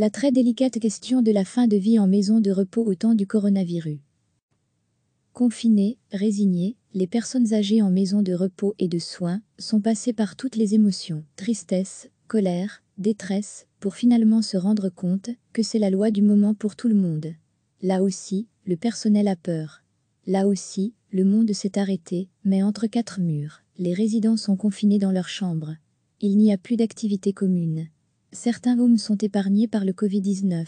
la très délicate question de la fin de vie en maison de repos au temps du coronavirus. Confinés, résignés, les personnes âgées en maison de repos et de soins sont passées par toutes les émotions, tristesse, colère, détresse, pour finalement se rendre compte que c'est la loi du moment pour tout le monde. Là aussi, le personnel a peur. Là aussi, le monde s'est arrêté, mais entre quatre murs, les résidents sont confinés dans leurs chambres. Il n'y a plus d'activité commune. Certains hommes sont épargnés par le Covid-19.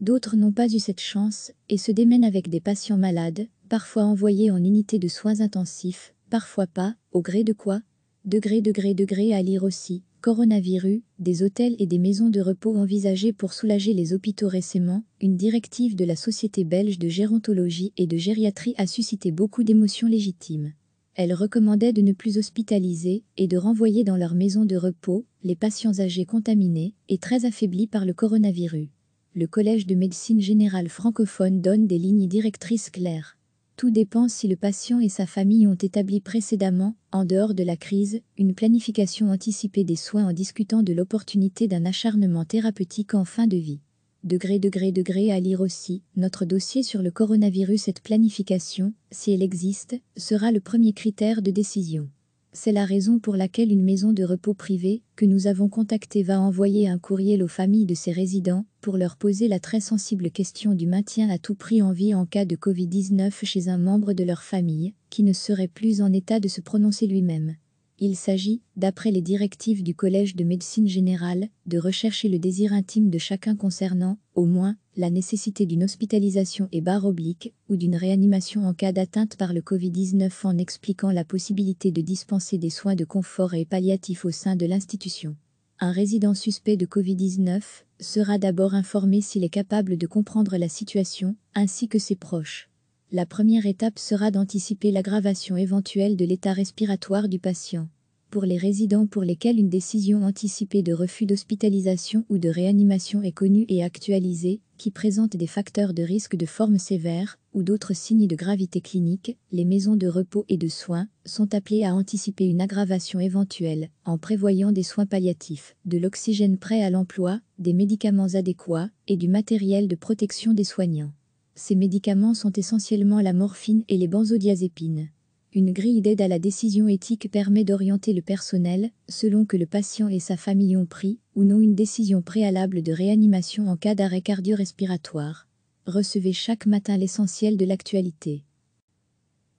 D'autres n'ont pas eu cette chance et se démènent avec des patients malades, parfois envoyés en unité de soins intensifs, parfois pas, au gré de quoi Degré, degré, degré à lire aussi, coronavirus, des hôtels et des maisons de repos envisagés pour soulager les hôpitaux récemment, une directive de la Société belge de gérontologie et de gériatrie a suscité beaucoup d'émotions légitimes elle recommandait de ne plus hospitaliser et de renvoyer dans leur maison de repos les patients âgés contaminés et très affaiblis par le coronavirus. Le Collège de médecine générale francophone donne des lignes directrices claires. Tout dépend si le patient et sa famille ont établi précédemment, en dehors de la crise, une planification anticipée des soins en discutant de l'opportunité d'un acharnement thérapeutique en fin de vie. Degré, degré, degré à lire aussi, notre dossier sur le coronavirus cette planification, si elle existe, sera le premier critère de décision. C'est la raison pour laquelle une maison de repos privée que nous avons contactée va envoyer un courriel aux familles de ses résidents pour leur poser la très sensible question du maintien à tout prix en vie en cas de Covid-19 chez un membre de leur famille qui ne serait plus en état de se prononcer lui-même. Il s'agit, d'après les directives du Collège de médecine générale, de rechercher le désir intime de chacun concernant, au moins, la nécessité d'une hospitalisation et barre oblique ou d'une réanimation en cas d'atteinte par le Covid-19 en expliquant la possibilité de dispenser des soins de confort et palliatifs au sein de l'institution. Un résident suspect de Covid-19 sera d'abord informé s'il est capable de comprendre la situation, ainsi que ses proches. La première étape sera d'anticiper l'aggravation éventuelle de l'état respiratoire du patient. Pour les résidents pour lesquels une décision anticipée de refus d'hospitalisation ou de réanimation est connue et actualisée, qui présente des facteurs de risque de forme sévère ou d'autres signes de gravité clinique, les maisons de repos et de soins sont appelées à anticiper une aggravation éventuelle en prévoyant des soins palliatifs, de l'oxygène prêt à l'emploi, des médicaments adéquats et du matériel de protection des soignants. Ces médicaments sont essentiellement la morphine et les benzodiazépines. Une grille d'aide à la décision éthique permet d'orienter le personnel selon que le patient et sa famille ont pris ou non une décision préalable de réanimation en cas d'arrêt cardio-respiratoire. Recevez chaque matin l'essentiel de l'actualité.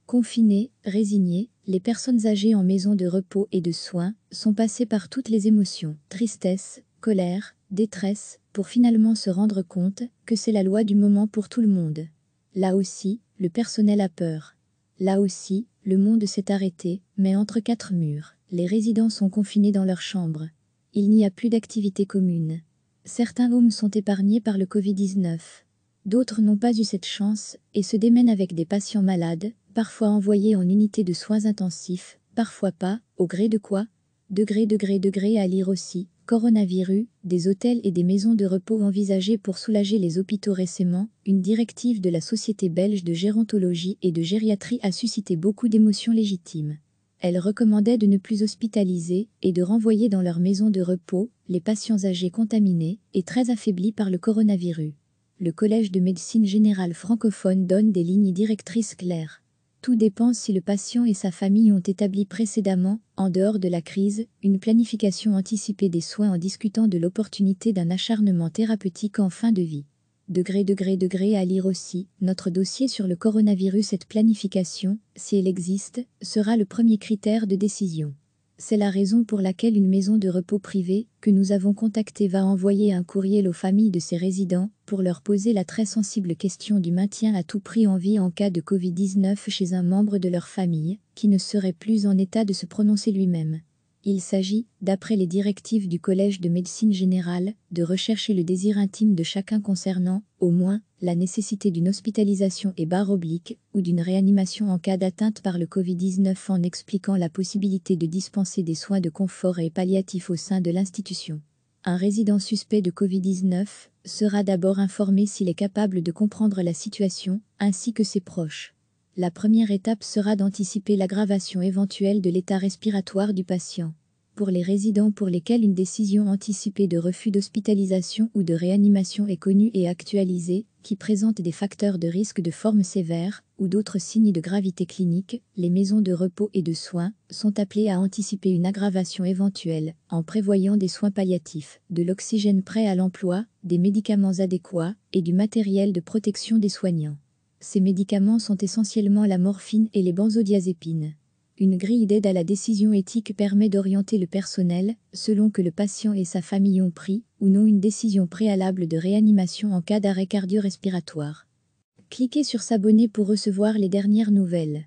Confinés, résignés, les personnes âgées en maison de repos et de soins sont passées par toutes les émotions, tristesse, colère, détresse, pour finalement se rendre compte que c'est la loi du moment pour tout le monde. Là aussi, le personnel a peur. Là aussi, le monde s'est arrêté, mais entre quatre murs. Les résidents sont confinés dans leurs chambres. Il n'y a plus d'activité commune. Certains hommes sont épargnés par le Covid-19. D'autres n'ont pas eu cette chance et se démènent avec des patients malades, parfois envoyés en unité de soins intensifs, parfois pas, au gré de quoi Degré, degré, degré à lire aussi, coronavirus, des hôtels et des maisons de repos envisagés pour soulager les hôpitaux récemment, une directive de la Société belge de gérontologie et de gériatrie a suscité beaucoup d'émotions légitimes. Elle recommandait de ne plus hospitaliser et de renvoyer dans leurs maisons de repos les patients âgés contaminés et très affaiblis par le coronavirus. Le Collège de médecine générale francophone donne des lignes directrices claires. Tout dépend si le patient et sa famille ont établi précédemment, en dehors de la crise, une planification anticipée des soins en discutant de l'opportunité d'un acharnement thérapeutique en fin de vie. Degré, degré, degré à lire aussi, notre dossier sur le coronavirus, cette planification, si elle existe, sera le premier critère de décision. C'est la raison pour laquelle une maison de repos privée que nous avons contactée va envoyer un courriel aux familles de ses résidents pour leur poser la très sensible question du maintien à tout prix en vie en cas de Covid-19 chez un membre de leur famille qui ne serait plus en état de se prononcer lui-même. Il s'agit, d'après les directives du Collège de médecine générale, de rechercher le désir intime de chacun concernant, au moins, la nécessité d'une hospitalisation et barre oblique ou d'une réanimation en cas d'atteinte par le Covid-19 en expliquant la possibilité de dispenser des soins de confort et palliatifs au sein de l'institution. Un résident suspect de Covid-19 sera d'abord informé s'il est capable de comprendre la situation, ainsi que ses proches. La première étape sera d'anticiper l'aggravation éventuelle de l'état respiratoire du patient. Pour les résidents pour lesquels une décision anticipée de refus d'hospitalisation ou de réanimation est connue et actualisée, qui présente des facteurs de risque de forme sévère ou d'autres signes de gravité clinique, les maisons de repos et de soins sont appelées à anticiper une aggravation éventuelle en prévoyant des soins palliatifs, de l'oxygène prêt à l'emploi, des médicaments adéquats et du matériel de protection des soignants. Ces médicaments sont essentiellement la morphine et les benzodiazépines. Une grille d'aide à la décision éthique permet d'orienter le personnel, selon que le patient et sa famille ont pris ou non une décision préalable de réanimation en cas d'arrêt cardio-respiratoire. Cliquez sur S'abonner pour recevoir les dernières nouvelles.